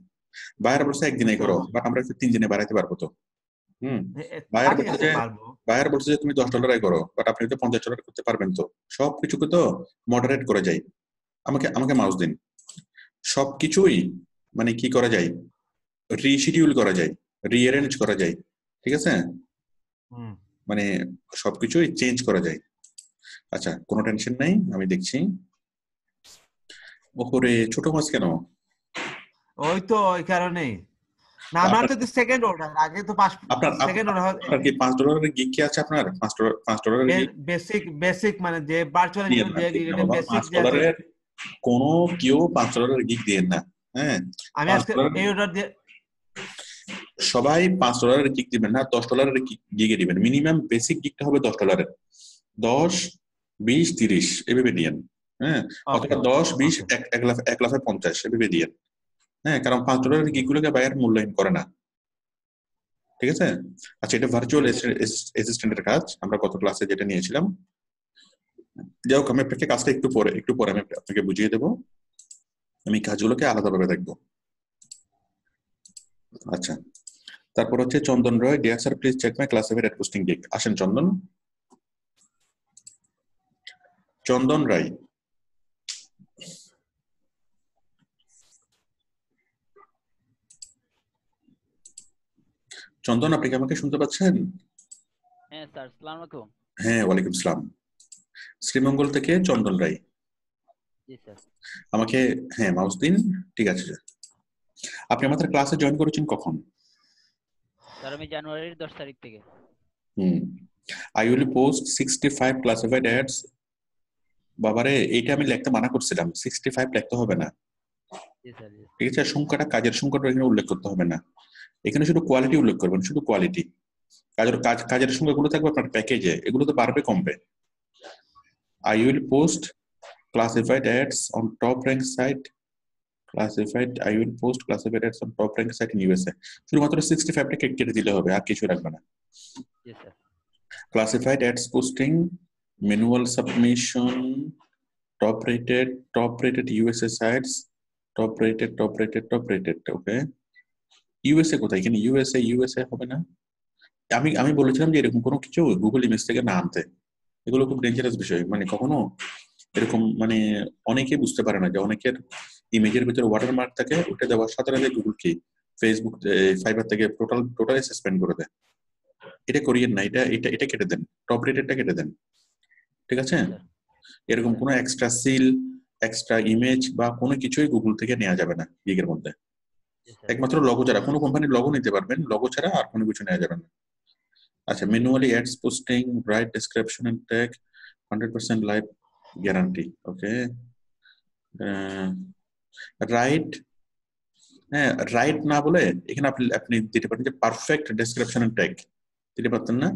বাইরে বলছে একদিনে করো বাট আমরা তিন দিনে বাড়াইতে পারবো তো হুম বলছে যে তুমি দশ ডলারে করো বাট আপনি তো পঞ্চাশ ডলার করতে পারবেন তো সবকিছুকে তো মডারেট করে যায় আমাকে আমাকে মাউস দিন সবকিছুই মানে কি করা যায় রিশিডিউল করা যায় রিঅ্যারেঞ্জ করা যায় ঠিক আছে মানে সবকিছুই চেঞ্জ করা যায় আচ্ছা কোনো টেনশন নাই আমি দেখছি ওপরে ছোট মাছ কেন ওই তো ওই কারণে না আমার তো সেকেন্ড অর্ডার আগে তো পাঁচ সেকেন্ড অর্ডার আপনার কি 5 ডলারের গিগ কি আছে আপনার 5 ডলার 5 ডলারের বেসিক বেসিক মানে যে ভার্চুয়াল যে বেসিক কোন কেউ পাঁচ ডলারের গিগ দেন না হ্যাঁ সবাই পাঁচ ডলারের গিগ দিবেন না দশ ডলারের গিগে দিবেন মিনিমাম বেসিক গিগটা হবে দশ ডলারের দশ বিশ তিরিশ এভাবে দিয়েন হ্যাঁ অথবা দশ বিশ এক লাখ এক লাখে পঞ্চাশ এভাবে দিয়েন হ্যাঁ কারণ পাঁচ ডলারের গিগগুলোকে বায়ার মূল্যায়ন করে না ঠিক আছে আচ্ছা এটা ভার্চুয়াল অ্যাসিস্ট্যান্টের কাজ আমরা কত ক্লাসে যেটা নিয়েছিলাম যাই হোক আমি আপনাকে কাজটা একটু পরে একটু পরে আমি আপনাকে বুঝিয়ে দেবো আমি কাজগুলোকে আলাদাভাবে দেখবো আচ্ছা তারপর হচ্ছে Chandan Roy dear sir please check my classified posting gig আসেন চন্দন চন্দন রায় চন্দন আপনি কি আমাকে শুনতে পাচ্ছেন হ্যাঁ স্যার আসসালামু আলাইকুম হ্যাঁ ওয়ালাইকুম আসসালাম শ্রীমঙ্গল থেকে চন্দন রায় আমাকে হ্যাঁ মাউস দিন ঠিক আছে আপনি আমাদের ক্লাসে জয়েন করেছেন কখন স্যার আমি জানুয়ারির 10 তারিখ থেকে hmm I will post 65 classified ads বাবারে এইটা আমি লিখতে মানা করছিলাম 65 লিখতে হবে না ঠিক আছে সংখ্যাটা কাজের সংখ্যাটা এখানে উল্লেখ করতে হবে না এখানে শুধু কোয়ালিটি উল্লেখ করবেন শুধু কোয়ালিটি কাজের কাজ কাজের সংখ্যাগুলো থাকবে আপনার প্যাকেজে এগুলো তো বাড়বে কমবে I will post classified ads on top rank site. Classified, I will post classified ads on top rank site in USA. শুধুমাত্র 65 টা কেটে দিলে হবে আর কিছু রাখবে না yes sir classified ads posting manual submission top rated top rated USA sites top rated top rated top rated okay USA কোথায় এখানে USA USA হবে না আমি আমি বলেছিলাম যে এরকম কোনো কিছু গুগল ইমেজ থেকে না আনতে এগুলো খুব ডেঞ্জারাস বিষয় মানে কখনো এরকম মানে অনেকে বুঝতে পারে না যে অনেকের ইমেজের ভিতরে ওয়াটারমার্ক থাকে ওটা দেওয়ার সাথে সাথে গুগল কি ফেসবুক ফাইবার থেকে টোটাল টোটালি সাসপেন্ড করে দেয় এটা করিয়েন না এটা এটা এটা কেটে দেন টপ রেটেডটা কেটে দেন ঠিক আছে এরকম কোনো এক্সট্রা সিল এক্সট্রা ইমেজ বা কোনো কিছুই গুগল থেকে নেওয়া যাবে না গিগের মধ্যে আচ্ছা। একমাত্র লগো ছাড়া কোনো কোম্পানির লগো নিতে পারবেন লগো ছাড়া আর কোনো কিছু নেওয়া যাবে না আচ্ছা manually adds posting write description and tag, 100% live guarantee okay right হ্যাঁ রাইট না বলে এখানে আপনি আপনি দিতে পারেন যে পারফেক্ট ডেসক্রিপশন এন্ড ট্যাগ দিতে পারতেন না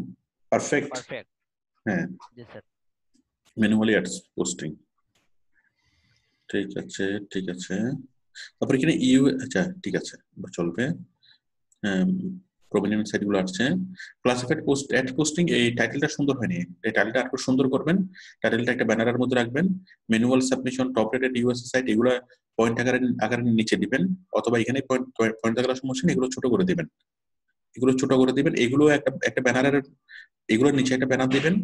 পারফেক্ট হ্যাঁ ম্যানুয়ালি অ্যাডস পোস্টিং ঠিক আছে ঠিক আছে তারপর এখানে ইউ আচ্ছা ঠিক আছে চলবে হ্যাঁ প্রবলেম সাইটগুলো আসছে ক্লাসিফাইড পোস্ট অ্যাড পোস্টিং এই টাইটেলটা সুন্দর হয়নি এই টাইটেলটা আরো সুন্দর করবেন টাইটেলটা একটা ব্যানারের মধ্যে রাখবেন manual submission top rated USA site এগুলো পয়েন্ট আকারে আকারে নিচে দিবেন অথবা এখানে পয়েন্ট পয়েন্ট আকারে সমস্যা নেই এগুলো ছোট করে দিবেন এগুলো ছোট করে দিবেন এগুলো একটা একটা ব্যানারের এগুলোর নিচে একটা ব্যানার দিবেন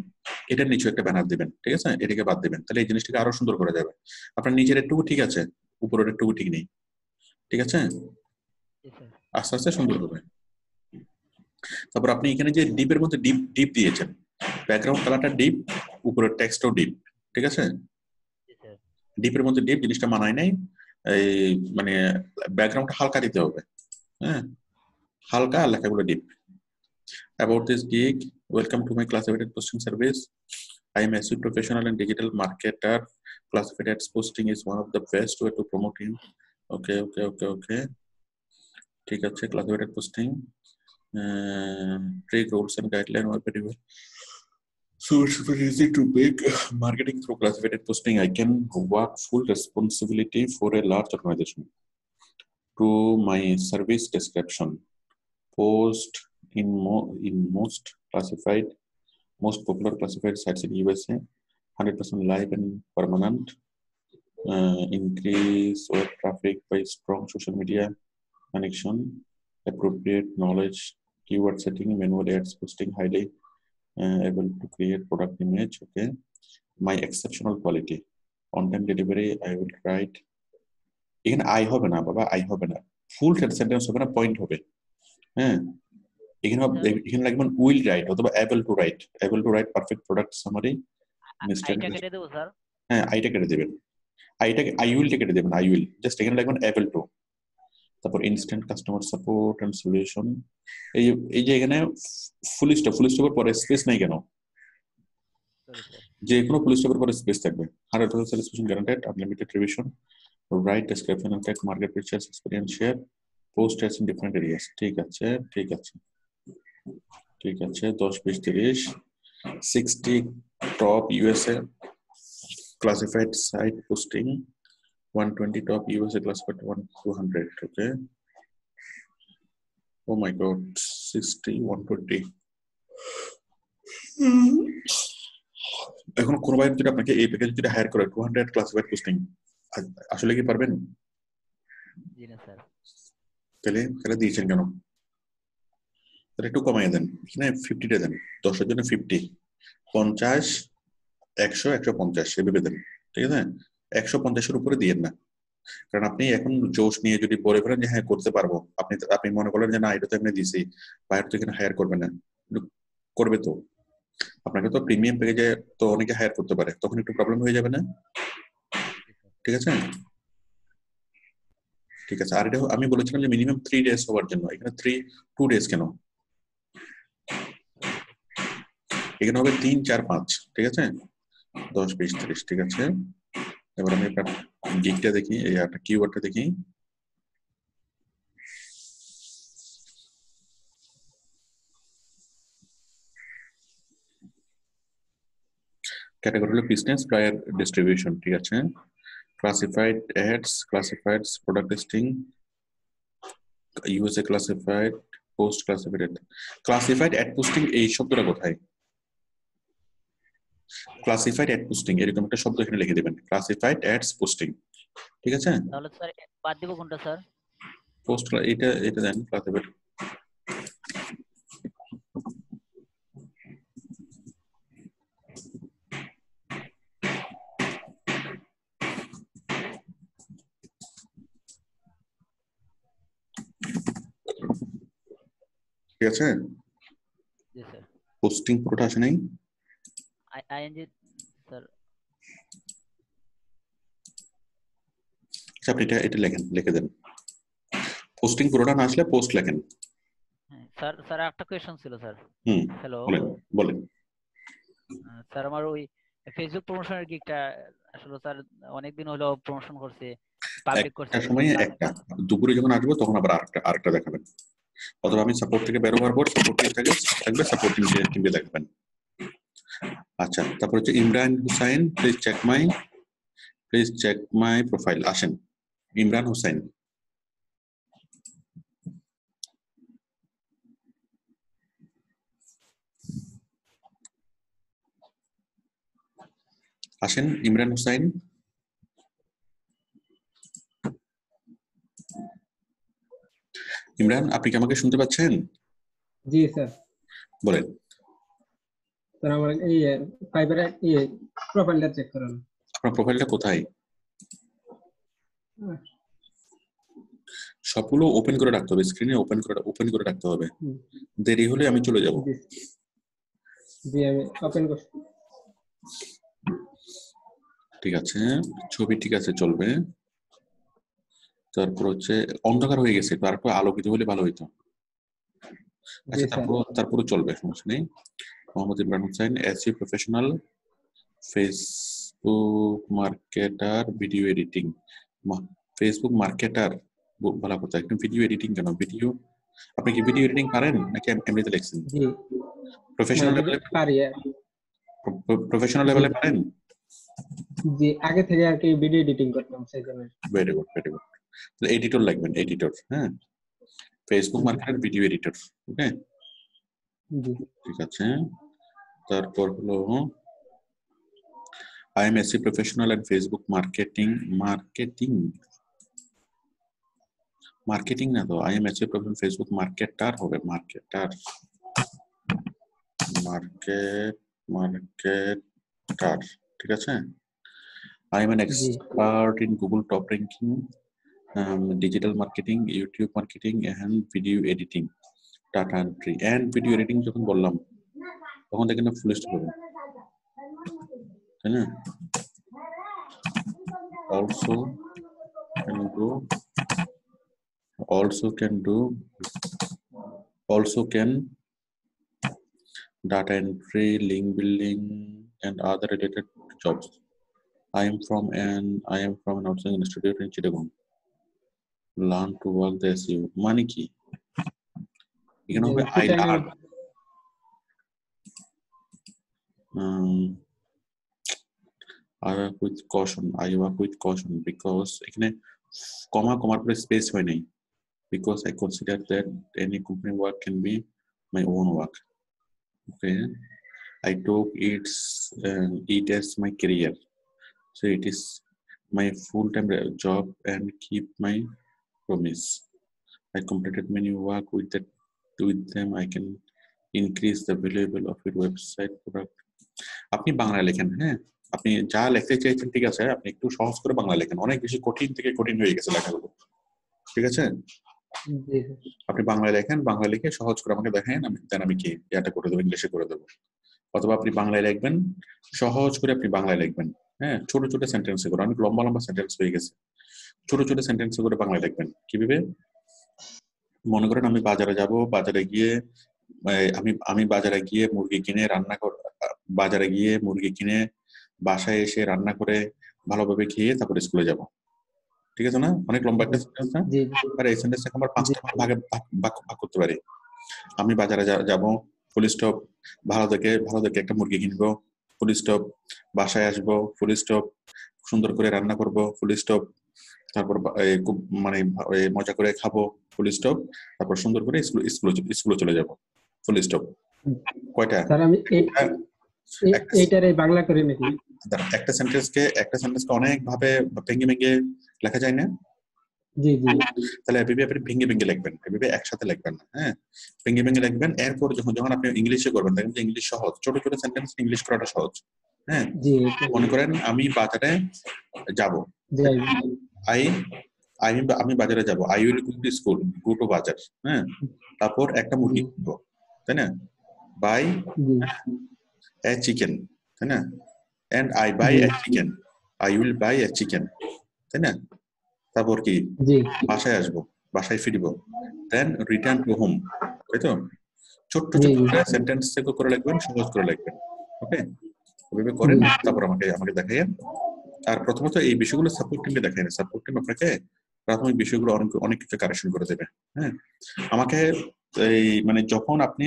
এটার নিচে একটা ব্যানার দিবেন ঠিক আছে এটাকে বাদ দিবেন তাহলে এই জিনিসটাকে আরো সুন্দর করা যাবে আপনার নিচের একটুকু ঠিক আছে উপরের একটুকু ঠিক নেই ঠিক আছে আস্তে আস্তে সুন্দর হবে তারপর আপনি এখানে যে ডিপের মধ্যে ডিপ ডিপ দিয়েছেন ব্যাকগ্রাউন্ড কালারটা ডিপ উপরে টেক্সটও ডিপ ঠিক আছে ডিপের মধ্যে ডিপ জিনিসটা মানায় নাই এই মানে ব্যাকগ্রাউন্ডটা হালকা দিতে হবে হ্যাঁ হালকা আর লেখাগুলো deep about this gig welcome to my classified posting service I am AC professional professional digital marketer classified posting is one of the best way to promote in okay okay okay okay ঠিক আছে classified posting Uh, trade rules and guidelines are very well. So it's very easy to make marketing through classified posting. I can work full responsibility for a large organization. To my service description, post in mo- in most classified, most popular classified sites in USA, 100% live and permanent. Uh, increase web traffic by strong social media connection, appropriate knowledge keyword setting, manual ads boosting, highly uh, able to create product image. Okay. My exceptional quality. On time delivery, I will write. Again, I have an baba, I have an full sentence হবে না point হবে হ্যাঁ এখানে এখানে লাগবেন will write অথবা able to write able to write perfect product summary হ্যাঁ আইটা কেটে দেবেন আইটা আই উইলটা কেটে দেবেন আই উইল জাস্ট এখানে লাগবেন অ্যাবল টু তারপর instant customer support and solution এই যে এই যে এখানে ফুল স্টপ ফুল স্টপের পরে স্পেস নাই কেন যে কোনো ফুল স্টপের পরে স্পেস থাকবে hundred percent satisfaction guaranteed unlimited revision write description of tech market pictures experience share post in different areas ঠিক আছে ঠিক আছে ঠিক আছে দশ বিশ তিরিশ sixty top USA classified site posting 120 top USA classified 1 200. Okay. Oh my God, 60, 120. এখন কোন বাইরে যদি আপনাকে এই প্যাকেজ যদি হায়ার করে 200 ওয়াইড পোস্টিং আসলে কি পারবেন জি না স্যার তাহলে তাহলে দিয়েছেন কেন তাহলে একটু কমাই দেন এখানে ফিফটিটা দেন দশের জন্য ফিফটি পঞ্চাশ একশো একশো পঞ্চাশ এভাবে দেন ঠিক আছে একশো পঞ্চাশের উপরে দিয়েন না কারণ আপনি এখন জোশ নিয়ে যদি বলে ফেলেন যে হ্যাঁ করতে পারবো আপনি আপনি মনে করলেন যে না এটা তো এমনি দিছি বাইরে তো এখানে হায়ার করবে না করবে তো আপনাকে তো প্রিমিয়াম প্যাকেজে তো অনেকে হায়ার করতে পারে তখন একটু প্রবলেম হয়ে যাবে না ঠিক আছে ঠিক আছে আর এটা আমি বলেছিলাম যে মিনিমাম থ্রি ডেজ হওয়ার জন্য এখানে থ্রি টু ডেজ কেন এখানে হবে তিন চার পাঁচ ঠিক আছে দশ বিশ ত্রিশ ঠিক আছে এবার আমি একটা গিকটা দেখি এই একটা কিওয়ার্ডটা দেখি ক্যাটাগরি হলো বিজনেস প্রায়ার ডিস্ট্রিবিউশন ঠিক আছে classified ads classified product testing USA classified post classified classified ad posting এই শব্দটা কোথায় ক্লাসিফাইড অ্যাড পোস্টিং এরকম একটা শব্দ এখানে লিখে দিবেন ক্লাসিফাইড অ্যাডস পোস্টিং ঠিক আছে তাহলে স্যার বাদ দিব কোনটা স্যার পোস্ট এটা এটা দেন ক্লাসিফাইড ঠিক আছে পোস্টিং পুরোটা আসে নাই ING, sir. আপনি এটা এটা লেখেন লিখে দেন পোস্টিং পুরোটা না আসলে পোস্ট লেখেন হ্যাঁ, স্যার স্যার একটা ছিল স্যার হুম হ্যালো বলেন স্যার আমার ওই ফেসবুক প্রমোশনের আসলে স্যার অনেকদিন হলো প্রমোশন করছে পাবলিক করছে একটা সময় একটা দুপুরে যখন আসবো তখন আবার আরেকটা আরেকটা দেখাবেন অথবা আমি সাপোর্ট থেকে বের হওয়ার পর সাপোর্ট থাকবে সাপোর্ট টিম টিমকে দেখাবেন আচ্ছা তারপর হচ্ছে Imran Hussain please check my please check my profile আসেন ইমরান হুসাইন আসেন ইমরান হুসাইন ইমরান আপনি কি আমাকে শুনতে পাচ্ছেন জি স্যার বলেন তারা আমার এই ফাইবার এই প্রোফাইলটা চেক করেন আপনার প্রোফাইলটা কোথায় হ্যাঁ। সবগুলো ওপেন করে রাখতে হবে স্ক্রিনে ওপেন করে ওপেন করে রাখতে হবে দেরি হলে আমি চলে যাব জি আমি ওপেন করছি ঠিক আছে ছবি ঠিক আছে চলবে তারপর হচ্ছে অন্ধকার হয়ে গেছে তারপর আলোকিত হলে ভালো হইতো আচ্ছা তারপর তারপরে চলবে সমস্যা নেই Mohammad Imran Hossain AC professional Facebook marketer video editing Facebook marketer বলা কথা একদম ভিডিও এডিটিং কেন ভিডিও আপনি কি ভিডিও এডিটিং পারেন নাকি এমনিতে লিখছেন প্রফেশনাল লেভেলে পারি প্রফেশনাল লেভেলে পারেন জি আগে থেকে আর কি ভিডিও এডিটিং করতাম সেই জন্য very good very good editor লাগবেন এডিটর হ্যাঁ Facebook marketer video editor okay ঠিক আছে তারপর হলো I am AC professional and Facebook marketing marketing marketing না তো I am AC professional Facebook marketer হবে মার্কেটার মার্কেট মার্কেটার ঠিক আছে I am an expert in Google top ranking digital marketing YouTube marketing and video editing data entry and video editing যখন বললাম তখন দেখেন না ফুল স্টপ হবে তাই না also can do also can do also can data entry link building and other related jobs i am from an i am from an outstanding institute in chittagong learn to work the seo মানে কি know, হবে I আর I walk with caution I walk with caution because এখানে comma কমার পরে space হয় নাই because I consider that any company work can be my own work. Okay, I took its uh, it as my career, so it is my full-time job and keep my promise. I completed many work with that with them I can increase the valuable of your website product আপনি বাংলা লেখেন হ্যাঁ আপনি যা লিখতে চাইছেন ঠিক আছে আপনি একটু সহজ করে বাংলা লেখেন অনেক বেশি কঠিন থেকে কঠিন হয়ে গেছে লেখা ঠিক আছে আপনি বাংলা লেখেন বাংলা লিখে সহজ করে আমাকে দেখেন আমি দেন আমি কি এটা করে দেবো ইংলিশে করে দেবো অথবা আপনি বাংলায় লিখবেন সহজ করে আপনি বাংলায় লিখবেন হ্যাঁ ছোট ছোট সেন্টেন্সে করে অনেক লম্বা লম্বা সেন্টেন্স হয়ে গেছে ছোট ছোট সেন্টেন্সে করে বাংলায় লিখবেন কিভাবে মনে করেন আমি বাজারে যাব বাজারে গিয়ে আমি আমি বাজারে গিয়ে মুরগি কিনে রান্না বাজারে গিয়ে মুরগি কিনে বাসায় এসে রান্না করে ভালোভাবে খেয়ে তারপরে স্কুলে যাব ঠিক আছে না অনেক লম্বা একটা সেন্টেন্স না আর এই সেন্টেন্সটাকে আমরা পাঁচটা ভাগে ভাগ করতে পারি আমি বাজারে যাব ফুল স্টপ ভালো দেখে ভালো দেখে একটা মুরগি কিনবো ফুল স্টপ বাসায় আসবো ফুল স্টপ সুন্দর করে রান্না করব ফুল স্টপ তারপর খুব মানে মজা করে খাবো ফুল স্টপ তারপর সুন্দর করে স্কুল স্কুল স্কুলে চলে যাব ফুল স্টপ কয়টা স্যার আমি হ্যাঁ, এইটারে বাংলা করে নাকি হ্যাঁ, একটা কে একটা কে অনেক ভাবে ভেঙে ভেঙে লেখা যায় না জি জি তাহলে এভাবে আপনি ভেঙে ভেঙে লিখবেন এভাবে একসাথে লিখবেন না হ্যাঁ ভেঙে ভেঙে লিখবেন এরপর যখন যখন আপনি ইংলিশে করবেন দেখেন যে ইংলিশ সহজ ছোট ছোট সেন্টেন্স ইংলিশ করাটা সহজ হ্যাঁ মনে করেন আমি বাজারে যাব আই আমি আমি বাজারে যাব I will go to school go to bazaar হ্যাঁ তারপর একটা মুরগি কিনবো তাই না বাই এ চিকেন তাই না and I buy a chicken I will buy a chicken তাই না তারপর কি বাসায় আসবো বাসায় ফিরব দেন রিটার্ন টু হোম তাই তো ছোট্ট ছোট্ট সেন্টেন্স থেকে করে লিখবেন সহজ করে লিখবেন ওকে ওইভাবে করেন তারপর আমাকে আমাকে দেখাইয়েন আর প্রথমত এই বিষয়গুলো সাপোর্ট টিমকে দেখায় না সাপোর্ট টিম আপনাকে প্রাথমিক বিষয়গুলো অনেক অনেক কিছু কারেকশন করে দেবে হ্যাঁ আমাকে এই মানে যখন আপনি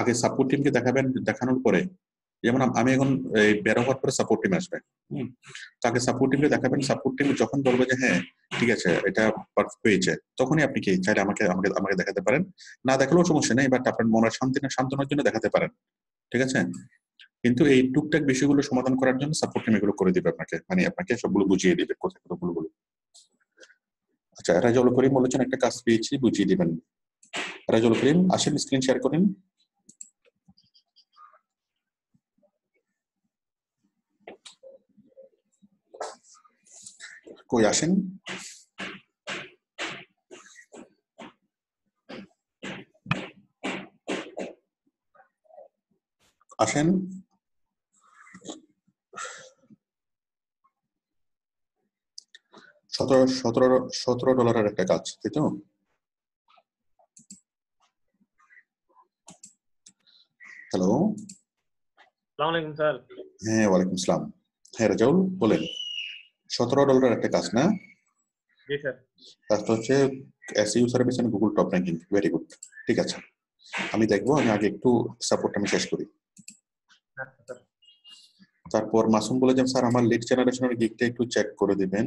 আগে সাপোর্ট টিমকে দেখাবেন দেখানোর পরে যেমন আমি এখন এই বের হওয়ার পরে সাপোর্ট টিম আসবে তো আগে সাপোর্ট টিমকে দেখাবেন সাপোর্ট টিম যখন বলবে যে হ্যাঁ ঠিক আছে এটা হয়েছে তখনই আপনি কি চাইলে আমাকে আমাকে আমাকে দেখাতে পারেন না দেখালেও সমস্যা নেই বাট আপনার মনের শান্তি না শান্তনার জন্য দেখাতে পারেন ঠিক আছে কিন্তু এই টুকটাক বিষয়গুলো সমাধান করার জন্য সাপোর্ট টিম এগুলো করে দিবে আপনাকে মানে আপনাকে সবগুলো বুঝিয়ে দিবে কোথায় কতগুলো গুলো আচ্ছা রাজাউল করিম বলেছেন একটা কাজ পেয়েছি বুঝিয়ে দিবেন রাজাউল করিম আসেন স্ক্রিন শেয়ার করেন কই আসেন আসেন সতেরো সতেরো সতেরো ডলারের একটা কাজ তাই তো হ্যালো আলাইকুম স্যার হ্যাঁ ওয়ালাইকুম সালাম হ্যাঁ রাজাউল বলেন সতেরো ডলারের একটা কাজ না কাজটা হচ্ছে SEO service and Google top ranking very good ঠিক আছে আমি দেখবো আমি আগে একটু সাপোর্ট আমি শেষ করি হ্যাঁ, তারপর মাসুম বলে যে স্যার আমার লিড জেনারেশনের দিকটা একটু চেক করে দিবেন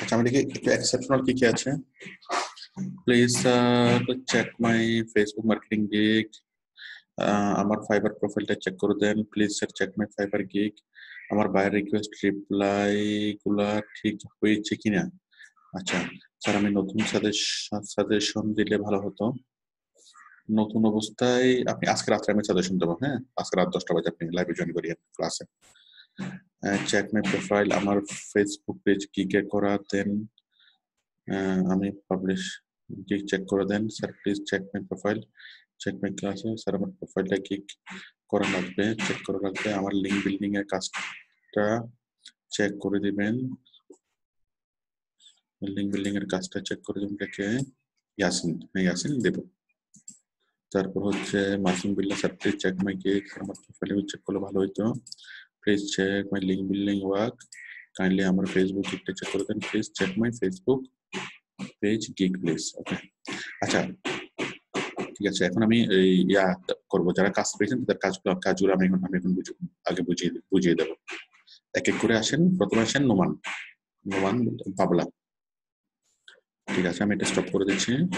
আচ্ছা আমি দেখি একটু এক্সেপশনাল কি কি আছে please check my Facebook marketing gig আমার ফাইবার প্রোফাইলটা চেক করে দেন please sir check my Fiverr gig আমার বায়ের রিকোয়েস্ট রিপ্লাই ঠিক হয়েছে কিনা আচ্ছা স্যার আমি নতুন সাজেশন দিলে ভালো হতো নতুন অবস্থায় আপনি আজকে রাত্রে আমি সাজেশন দেবো হ্যাঁ আজকে রাত দশটা বাজে আপনি লাইভে জয়েন করিয়ে ক্লাসে চেক মাই প্রোফাইল আমার ফেসবুক পেজ ক্লিকে করা দেন আমি পাবলিশ ক্লিক চেক করে দেন sir please check my profile check my ক্লাসে স্যার আমার প্রোফাইলটা ক্লিক করা লাগবে চেক করা লাগবে আমার লিঙ্ক বিল্ডিং এর কাজটা চেক করে দিবেন লিঙ্ক বিল্ডিং এর কাজটা চেক করে দিবেন কে ইয়াসিন ইয়াসিন দেব তারপর হচ্ছে Masum Billah sir please check my কে আমার প্রোফাইলে চেক করলে ভালো হইতো please check my link building work kindly amar facebook gig check kore den please check my facebook page geek please okay আচ্ছা ঠিক আছে এখন আমি ইয়া করব যারা কাজ পেয়েছেন তাদের কাজগুলো কাজগুলো আমি এখন আমি এখন আগে বুঝিয়ে বুঝিয়ে দেব এক এক করে আসেন প্রথমে আসেন নোমান নোমান পাবলা ঠিক আছে আমি এটা স্টপ করে দিচ্ছি